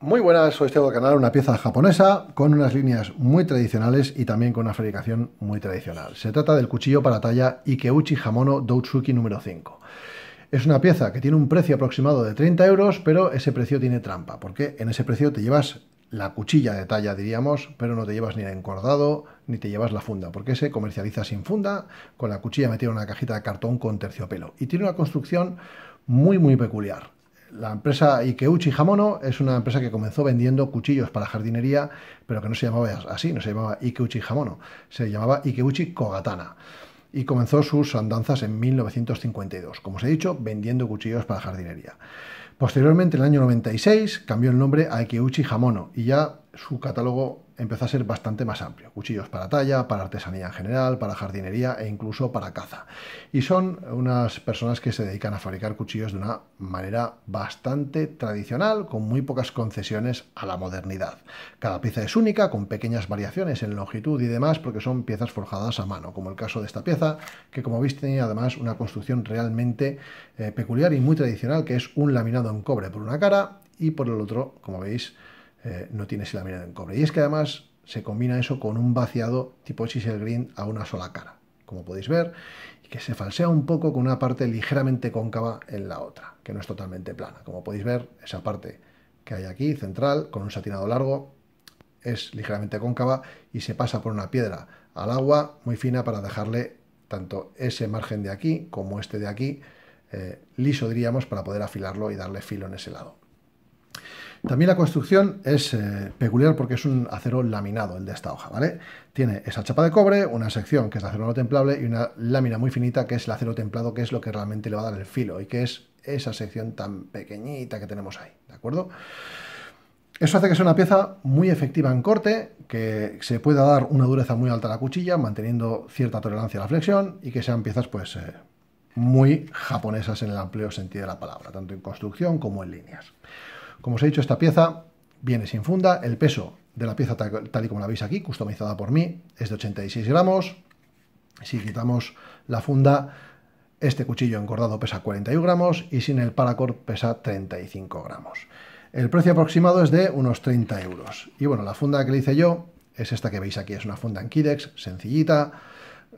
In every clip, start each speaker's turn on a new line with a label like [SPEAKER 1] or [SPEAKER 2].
[SPEAKER 1] Muy buenas, soy Esteban Canal, una pieza japonesa con unas líneas muy tradicionales y también con una fabricación muy tradicional. Se trata del cuchillo para talla Ikeuchi Hamono Doutsuki número 5. Es una pieza que tiene un precio aproximado de 30 euros, pero ese precio tiene trampa, porque en ese precio te llevas la cuchilla de talla, diríamos, pero no te llevas ni el encordado ni te llevas la funda, porque se comercializa sin funda, con la cuchilla metida en una cajita de cartón con terciopelo. Y tiene una construcción muy, muy peculiar la empresa Ikeuchi Hamono es una empresa que comenzó vendiendo cuchillos para jardinería, pero que no se llamaba así, no se llamaba Ikeuchi Hamono, se llamaba Ikeuchi Kogatana. Y comenzó sus andanzas en 1952, como os he dicho, vendiendo cuchillos para jardinería. Posteriormente, en el año 96, cambió el nombre a Ikeuchi Hamono y ya su catálogo empezó a ser bastante más amplio. Cuchillos para talla, para artesanía en general, para jardinería e incluso para caza. Y son unas personas que se dedican a fabricar cuchillos de una manera bastante tradicional, con muy pocas concesiones a la modernidad. Cada pieza es única, con pequeñas variaciones en longitud y demás, porque son piezas forjadas a mano, como el caso de esta pieza, que como veis tenía además una construcción realmente eh, peculiar y muy tradicional, que es un laminado en cobre por una cara y por el otro, como veis, eh, no tiene silamina en cobre. Y es que además se combina eso con un vaciado tipo chisel green a una sola cara, como podéis ver, y que se falsea un poco con una parte ligeramente cóncava en la otra, que no es totalmente plana. Como podéis ver, esa parte que hay aquí, central, con un satinado largo, es ligeramente cóncava y se pasa por una piedra al agua muy fina para dejarle tanto ese margen de aquí como este de aquí eh, liso diríamos para poder afilarlo y darle filo en ese lado. También la construcción es eh, peculiar porque es un acero laminado, el de esta hoja, ¿vale? Tiene esa chapa de cobre, una sección que es acero no templable y una lámina muy finita que es el acero templado, que es lo que realmente le va a dar el filo y que es esa sección tan pequeñita que tenemos ahí, ¿de acuerdo? Eso hace que sea una pieza muy efectiva en corte, que se pueda dar una dureza muy alta a la cuchilla, manteniendo cierta tolerancia a la flexión y que sean piezas pues eh, muy japonesas en el amplio sentido de la palabra, tanto en construcción como en líneas. Como os he dicho, esta pieza viene sin funda, el peso de la pieza tal, y como la veis aquí, customizada por mí, es de 86 gramos. Si quitamos la funda, este cuchillo encordado pesa 41 gramos y sin el paracord pesa 35 gramos. El precio aproximado es de unos 30 euros. Y bueno, la funda que le hice yo es esta que veis aquí, es una funda en Kidex, sencillita,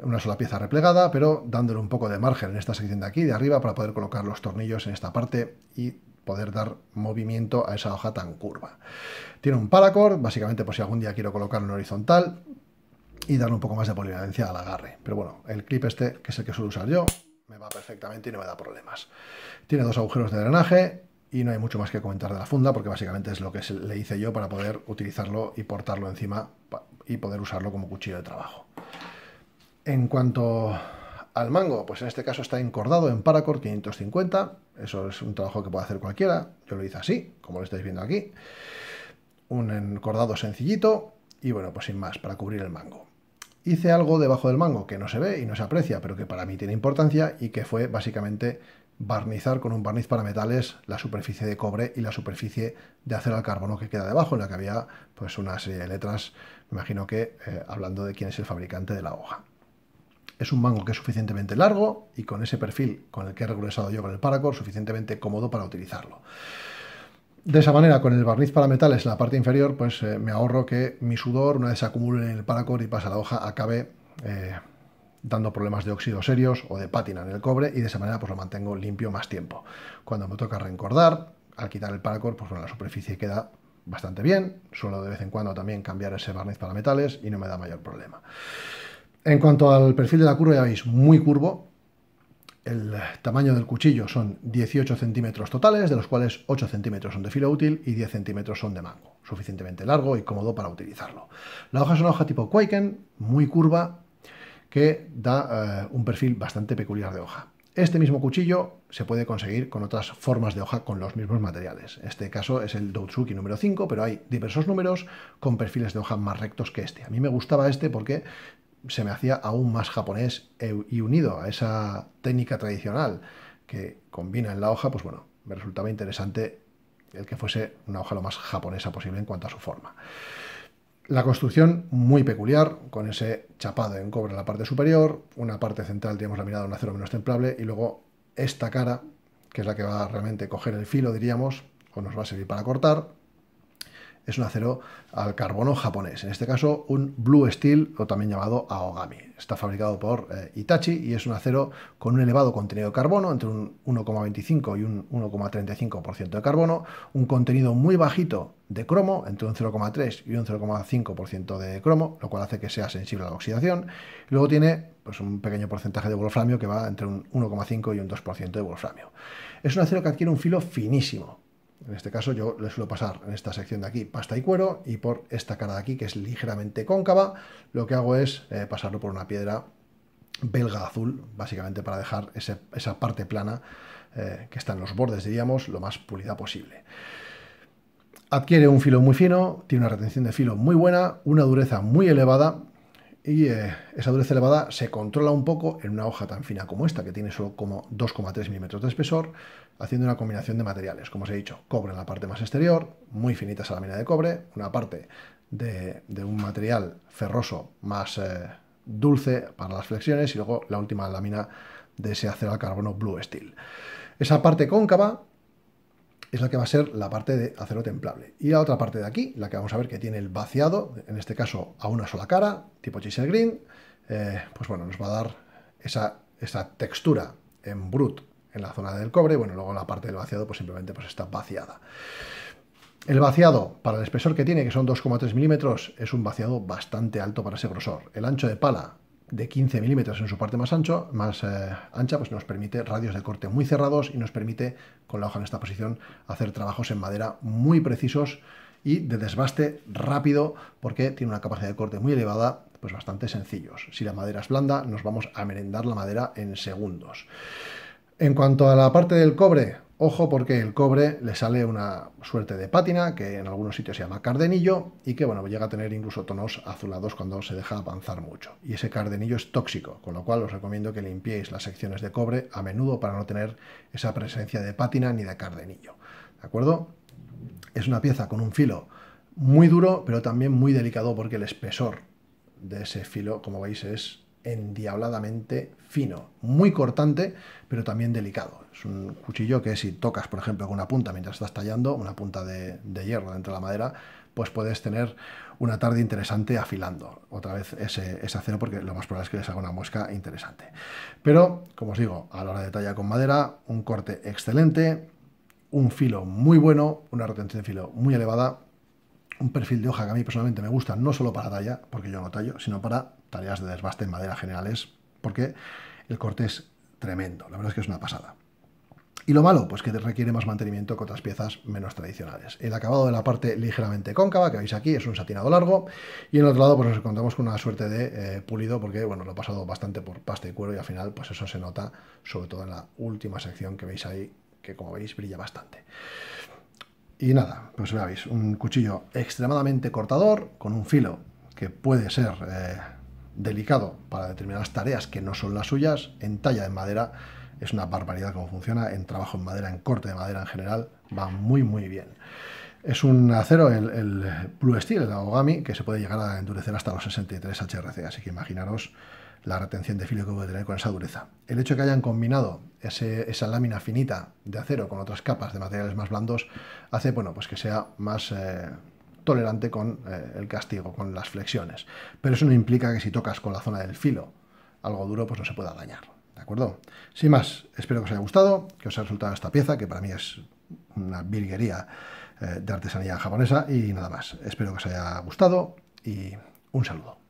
[SPEAKER 1] una sola pieza replegada, pero dándole un poco de margen en esta sección de aquí, de arriba, para poder colocar los tornillos en esta parte y poder dar movimiento a esa hoja tan curva. Tiene un paracord, básicamente por si algún día quiero colocarlo en horizontal y darle un poco más de polivalencia al agarre. Pero bueno, el clip este, que es el que suelo usar yo, me va perfectamente y no me da problemas. Tiene dos agujeros de drenaje y no hay mucho más que comentar de la funda porque básicamente es lo que le hice yo para poder utilizarlo y portarlo encima y poder usarlo como cuchillo de trabajo. En cuanto al mango, pues en este caso está encordado en Paracord 550, eso es un trabajo que puede hacer cualquiera, yo lo hice así, como lo estáis viendo aquí, un encordado sencillito y bueno, pues sin más, para cubrir el mango. Hice algo debajo del mango que no se ve y no se aprecia, pero que para mí tiene importancia y que fue básicamente barnizar con un barniz para metales la superficie de cobre y la superficie de acero al carbono que queda debajo, en la que había pues una serie de letras, me imagino que eh, hablando de quién es el fabricante de la hoja. Es un mango que es suficientemente largo y con ese perfil con el que he regresado yo con el paracord, suficientemente cómodo para utilizarlo. De esa manera, con el barniz para metales en la parte inferior, pues eh, me ahorro que mi sudor, una vez se acumule en el paracord y pasa la hoja, acabe eh, dando problemas de óxido serios o de pátina en el cobre y de esa manera pues lo mantengo limpio más tiempo. Cuando me toca reencordar, al quitar el paracord, pues bueno, la superficie queda bastante bien. Suelo de vez en cuando también cambiar ese barniz para metales y no me da mayor problema. En cuanto al perfil de la curva, ya veis, muy curvo. El tamaño del cuchillo son 18 centímetros totales, de los cuales 8 centímetros son de filo útil y 10 centímetros son de mango, suficientemente largo y cómodo para utilizarlo. La hoja es una hoja tipo Quaken, muy curva, que da eh, un perfil bastante peculiar de hoja. Este mismo cuchillo se puede conseguir con otras formas de hoja con los mismos materiales. Este caso es el Doutsuki número 5, pero hay diversos números con perfiles de hoja más rectos que este. A mí me gustaba este porque se me hacía aún más japonés e- y unido a esa técnica tradicional que combina en la hoja, pues bueno, me resultaba interesante el que fuese una hoja lo más japonesa posible en cuanto a su forma. La construcción muy peculiar, con ese chapado en cobre en la parte superior, una parte central, digamos, laminada en acero menos templable, y luego esta cara, que es la que va a realmente coger el filo, diríamos, o nos va a servir para cortar, es un acero al carbono japonés, en este caso un Blue Steel o también llamado Aogami. Está fabricado por eh, itachi Hitachi y es un acero con un elevado contenido de carbono, entre un 1,25 y un 1,35% de carbono, un contenido muy bajito de cromo, entre un 0,3 y un 0,5% de cromo, lo cual hace que sea sensible a la oxidación. luego tiene pues, un pequeño porcentaje de wolframio que va entre un 1,5 y un 2% de wolframio. Es un acero que adquiere un filo finísimo, en este caso yo le suelo pasar en esta sección de aquí pasta y cuero y por esta cara de aquí que es ligeramente cóncava lo que hago es eh, pasarlo por una piedra belga azul básicamente para dejar esa parte plana eh, que está en los bordes diríamos lo más pulida posible. Adquiere un filo muy fino, tiene una retención de filo muy buena, una dureza muy elevada y eh, esa dureza elevada se controla un poco en una hoja tan fina como esta, que tiene solo como 2,3 milímetros de espesor, haciendo una combinación de materiales, como os he dicho, cobre en la parte más exterior, muy finita esa lámina de cobre, una parte de, un material ferroso más eh, dulce para las flexiones y luego la última lámina de ese acero al carbono Blue Steel. Esa parte cóncava es la que va a ser la parte de acero templable. Y la otra parte de aquí, la que vamos a ver que tiene el vaciado, en este caso a una sola cara, tipo chisel green, eh, pues bueno, nos va a dar esa, esa, textura en brut en la zona del cobre, bueno, luego la parte del vaciado pues simplemente pues está vaciada. El vaciado para el espesor que tiene, que son 2,3 milímetros, es un vaciado bastante alto para ese grosor. El ancho de pala de 15 milímetros en su parte más, ancho, más eh, ancha, pues nos permite radios de corte muy cerrados y nos permite, con la hoja en esta posición, hacer trabajos en madera muy precisos y de desbaste rápido porque tiene una capacidad de corte muy elevada, pues bastante sencillos. Si la madera es blanda, nos vamos a merendar la madera en segundos. En cuanto a la parte del cobre, Ojo porque el cobre le sale una suerte de pátina que en algunos sitios se llama cardenillo y que bueno, llega a tener incluso tonos azulados cuando se deja avanzar mucho. Y ese cardenillo es tóxico, con lo cual os recomiendo que limpiéis las secciones de cobre a menudo para no tener esa presencia de pátina ni de cardenillo. ¿De acuerdo? Es una pieza con un filo muy duro, pero también muy delicado porque el espesor de ese filo, como veis, es endiabladamente fino, muy cortante, pero también delicado. Es un cuchillo que si tocas, por ejemplo, con una punta mientras estás tallando, una punta de, hierro dentro de la madera, pues puedes tener una tarde interesante afilando otra vez ese, ese, acero porque lo más probable es que les haga una muesca interesante. Pero, como os digo, a la hora de talla con madera, un corte excelente, un filo muy bueno, una retención de filo muy elevada un perfil de hoja que a mí personalmente me gusta, no solo para talla, porque yo no tallo, sino para tareas de desbaste en madera generales, porque el corte es tremendo, la verdad es que es una pasada. Y lo malo, pues que requiere más mantenimiento que otras piezas menos tradicionales. El acabado de la parte ligeramente cóncava que veis aquí es un satinado largo y en el otro lado pues nos encontramos con una suerte de eh, pulido porque bueno, lo he pasado bastante por pasta y cuero y al final pues eso se nota sobre todo en la última sección que veis ahí que como veis brilla bastante. Y nada, pues veáis, un cuchillo extremadamente cortador, con un filo que puede ser eh, delicado para determinadas tareas que no son las suyas, en talla de madera, es una barbaridad cómo funciona, en trabajo en madera, en corte de madera en general, va muy muy bien. Es un acero, el, Blue Steel, el Aogami, que se puede llegar a endurecer hasta los 63 HRC, así que imaginaros la retención de filo que puede tener con esa dureza. El hecho de que hayan combinado esa lámina finita de acero con otras capas de materiales más blandos hace bueno, pues que sea más eh, tolerante con eh, el castigo, con las flexiones. Pero eso no implica que si tocas con la zona del filo algo duro, pues no se pueda dañar. ¿De acuerdo? Sin más, espero que os haya gustado, que os haya resultado esta pieza, que para mí es una virguería eh, de artesanía japonesa y nada más. Espero que os haya gustado y un saludo.